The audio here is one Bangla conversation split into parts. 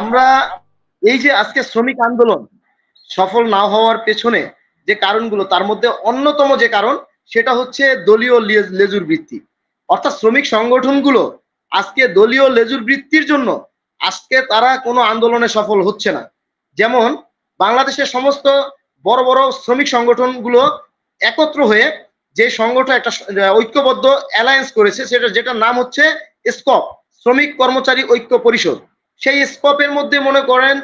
আমরা এই যে আজকে শ্রমিক আন্দোলন সফল না হওয়ার পেছনে যে কারণগুলো তার মধ্যে অন্যতম যে কারণ সেটা হচ্ছে দলীয় লেজুর বৃত্তি অর্থাৎ শ্রমিক সংগঠনগুলো আজকে দলীয় লেজুর বৃত্তির জন্য আজকে তারা কোনো আন্দোলনে সফল হচ্ছে না যেমন বাংলাদেশের সমস্ত বড় বড় শ্রমিক সংগঠনগুলো একত্র হয়ে যে সংগঠন একটা ঐক্যবদ্ধ অ্যালায়েন্স করেছে সেটা যেটার নাম হচ্ছে স্কপ শ্রমিক কর্মচারী ঐক্য পরিষদ সেই স্কোপের মধ্যে মনে করেন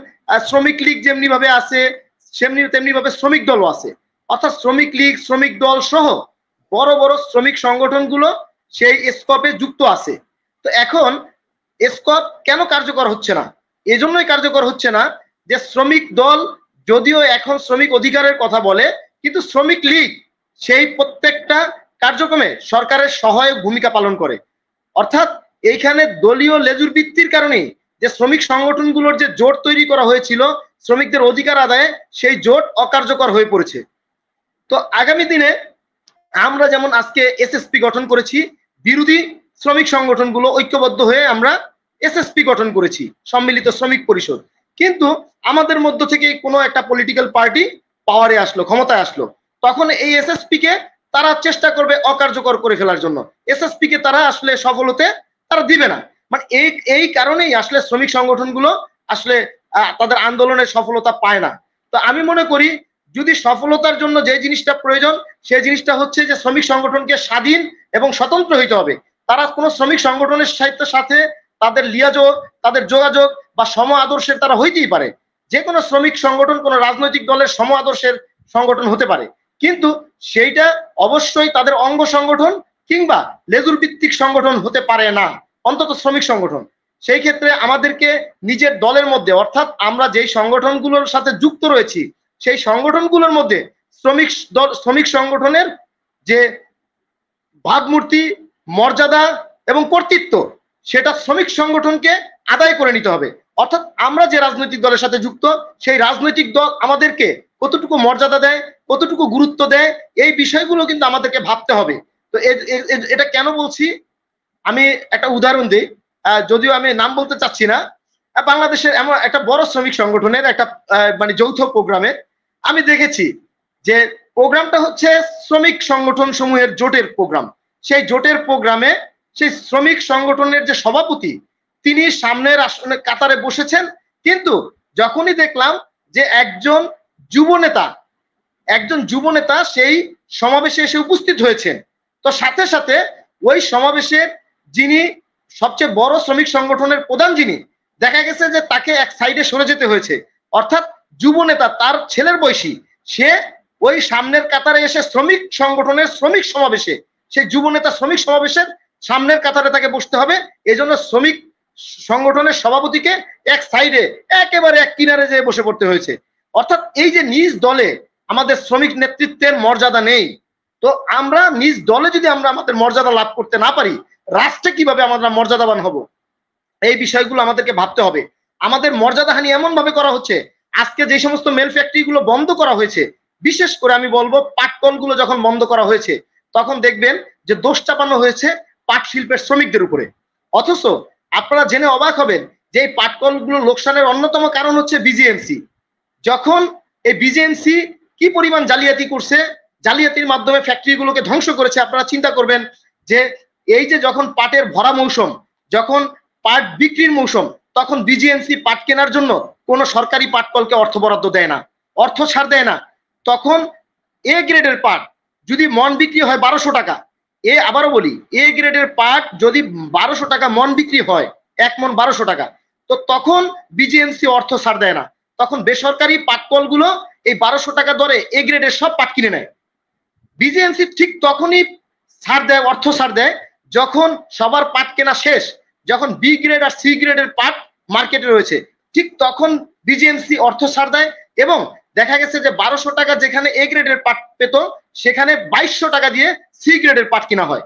শ্রমিক লীগ যেমনি ভাবে আছে সেমনি তেমনি ভাবে শ্রমিক দলও আছে অর্থাৎ শ্রমিক লীগ শ্রমিক দল সহ বড় বড় শ্রমিক সংগঠনগুলো সেই স্কোপে যুক্ত আছে তো এখন স্কোপ কেন কার্যকর হচ্ছে না এজন্যই কার্যকর হচ্ছে না যে শ্রমিক দল যদিও এখন শ্রমিক অধিকারের কথা বলে কিন্তু শ্রমিক লীগ সেই প্রত্যেকটা কার্যক্রমে সরকারের সহায়ক ভূমিকা পালন করে অর্থাৎ এইখানে দলীয় লেজুর বৃত্তির কারণে যে শ্রমিক সংগঠনগুলোর যে জোট তৈরি করা হয়েছিল শ্রমিকদের অধিকার আদায়ে সেই জোট অকার্যকর হয়ে পড়েছে তো আগামী দিনে আমরা যেমন আজকে এসএসপি গঠন করেছি বিরোধী শ্রমিক সংগঠনগুলো ঐক্যবদ্ধ হয়ে আমরা এসএসপি গঠন করেছি সম্মিলিত শ্রমিক পরিষদ কিন্তু আমাদের মধ্য থেকে কোনো একটা পলিটিক্যাল পার্টি পাওয়ারে আসলো ক্ষমতায় আসলো তখন এই এসএসপি কে তারা চেষ্টা করবে অকার্যকর করে ফেলার জন্য এসএসপি কে তারা আসলে সফল হতে তারা দিবে না মানে এই এই কারণেই আসলে শ্রমিক সংগঠনগুলো আসলে তাদের আন্দোলনের সফলতা পায় না তো আমি মনে করি যদি সফলতার জন্য যে জিনিসটা প্রয়োজন সেই জিনিসটা হচ্ছে যে শ্রমিক সংগঠনকে স্বাধীন এবং স্বতন্ত্র হইতে হবে তারা কোনো শ্রমিক সংগঠনের সাহিত্যের সাথে তাদের লিয়াজোগ তাদের যোগাযোগ বা সম আদর্শের তারা হইতেই পারে যে কোনো শ্রমিক সংগঠন কোনো রাজনৈতিক দলের সম আদর্শের সংগঠন হতে পারে কিন্তু সেইটা অবশ্যই তাদের অঙ্গ সংগঠন কিংবা লেজুর ভিত্তিক সংগঠন হতে পারে না অন্তত শ্রমিক সংগঠন সেই ক্ষেত্রে আমাদেরকে নিজের দলের মধ্যে অর্থাৎ আমরা যেই সংগঠনগুলোর সাথে যুক্ত রয়েছি সেই সংগঠনগুলোর মধ্যে শ্রমিক দল শ্রমিক সংগঠনের যে ভাবমূর্তি মর্যাদা এবং কর্তৃত্ব সেটা শ্রমিক সংগঠনকে আদায় করে নিতে হবে অর্থাৎ আমরা যে রাজনৈতিক দলের সাথে যুক্ত সেই রাজনৈতিক দল আমাদেরকে কতটুকু মর্যাদা দেয় কতটুকু গুরুত্ব দেয় এই বিষয়গুলো কিন্তু আমাদেরকে ভাবতে হবে তো এটা কেন বলছি আমি একটা উদাহরণ দিই যদিও আমি নাম বলতে চাচ্ছি না বাংলাদেশের এমন একটা বড় শ্রমিক সংগঠনের একটা মানে যৌথ প্রোগ্রামে আমি দেখেছি যে প্রোগ্রামটা হচ্ছে শ্রমিক সংগঠন সমূহের জোটের প্রোগ্রাম সেই জোটের প্রোগ্রামে সেই শ্রমিক সংগঠনের যে সভাপতি তিনি সামনের আসনে কাতারে বসেছেন কিন্তু যখনই দেখলাম যে একজন যুবনেতা একজন যুবনেতা সেই সমাবেশে এসে উপস্থিত হয়েছেন তো সাথে সাথে ওই সমাবেশের যিনি সবচেয়ে বড় শ্রমিক সংগঠনের প্রধান যিনি দেখা গেছে যে তাকে এক সাইডে সরে যেতে হয়েছে অর্থাৎ যুব নেতা তার ছেলের বয়সী সে ওই সামনের কাতারে এসে শ্রমিক সংগঠনের শ্রমিক সমাবেশে সেই যুব নেতা শ্রমিক সমাবেশের সামনের কাতারে তাকে বসতে হবে এজন্য শ্রমিক সংগঠনের সভাপতিকে এক সাইডে একেবারে এক কিনারে যেয়ে বসে পড়তে হয়েছে অর্থাৎ এই যে নিজ দলে আমাদের শ্রমিক নেতৃত্বের মর্যাদা নেই তো আমরা নিজ দলে যদি আমরা আমাদের মর্যাদা লাভ করতে না পারি রাষ্ট্রে কিভাবে আমরা মর্যাদাবান হব এই বিষয়গুলো আমাদেরকে ভাবতে হবে আমাদের মর্যাদাহানি এমন ভাবে করা হচ্ছে আজকে যে সমস্ত মেল ফ্যাক্টরিগুলো বন্ধ করা হয়েছে বিশেষ করে আমি বলবো পাটকলগুলো যখন বন্ধ করা হয়েছে তখন দেখবেন যে দোষ চাপানো হয়েছে পাট শিল্পের শ্রমিকদের উপরে অথচ আপনারা জেনে অবাক হবেন যে এই পাটকলগুলো লোকসানের অন্যতম কারণ হচ্ছে বিজিএমসি যখন এই বিজিএমসি কি পরিমাণ জালিয়াতি করছে জালিয়াতির মাধ্যমে ফ্যাক্টরিগুলোকে ধ্বংস করেছে আপনারা চিন্তা করবেন যে এই যে যখন পাটের ভরা মৌসুম যখন পাট বিক্রির মৌসুম তখন বিজিএমসি পাট কেনার জন্য কোনো সরকারি পাটকলকে অর্থ বরাদ্দ দেয় না অর্থ ছাড় দেয় না তখন এ গ্রেডের পাট যদি মন বিক্রি হয় বারোশো টাকা এ আবারও বলি এ গ্রেডের পাট যদি বারোশো টাকা মন বিক্রি হয় এক মন বারোশো টাকা তো তখন বিজিএমসি অর্থ ছাড় দেয় না তখন বেসরকারি পাটকলগুলো এই বারোশো টাকা দরে এ গ্রেডের সব পাট কিনে নেয় বিজিএমসি ঠিক তখনই ছাড় দেয় অর্থ ছাড় দেয় যখন সবার পাট কেনা শেষ যখন বি গ্রেড আর সি গ্রেডের পাট মার্কেটে রয়েছে ঠিক তখন বিজিএমসি অর্থ ছাড় দেয় এবং দেখা গেছে যে বারোশো টাকা যেখানে এ গ্রেডের পাট পেত সেখানে বাইশশো টাকা দিয়ে সি গ্রেডের পাট কেনা হয়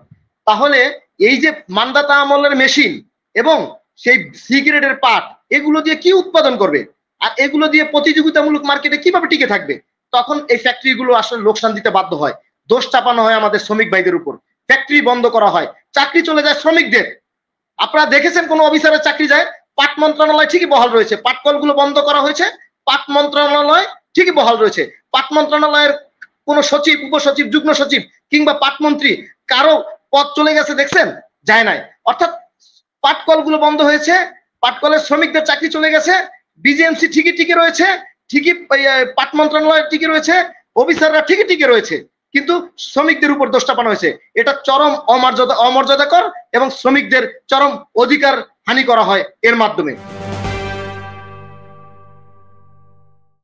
তাহলে এই যে মান্দাতা আমলের মেশিন এবং সেই সি গ্রেডের পাট এগুলো দিয়ে কি উৎপাদন করবে আর এগুলো দিয়ে প্রতিযোগিতামূলক মার্কেটে কিভাবে টিকে থাকবে তখন এই ফ্যাক্টরিগুলো আসলে লোকসান দিতে বাধ্য হয় দোষ চাপানো হয় আমাদের শ্রমিক ভাইদের উপর ফ্যাক্টরি বন্ধ করা হয় চাকরি চলে যায় শ্রমিকদের আপনারা দেখেছেন কোন অফিসারের চাকরি যায় পাট মন্ত্রণালয় ঠিকই বহাল রয়েছে পাটকলগুলো বন্ধ করা হয়েছে পাট মন্ত্রণালয় ঠিকই বহাল রয়েছে পাট মন্ত্রণালয়ের কোন সচিব উপসচিব যুগ্ম সচিব কিংবা পাটমন্ত্রী কারো পদ চলে গেছে দেখছেন যায় নাই অর্থাৎ পাটকলগুলো বন্ধ হয়েছে পাটকলের শ্রমিকদের চাকরি চলে গেছে বিজিএমসি ঠিকই ঠিকই রয়েছে ঠিকই পাট মন্ত্রণালয় ঠিকই রয়েছে অফিসাররা ঠিকই ঠিকই রয়েছে কিন্তু শ্রমিকদের উপর দোষ চাপানো হয়েছে এটা চরম অমর্যাদা অমর্যাদাকর এবং শ্রমিকদের চরম অধিকার হানি করা হয় এর মাধ্যমে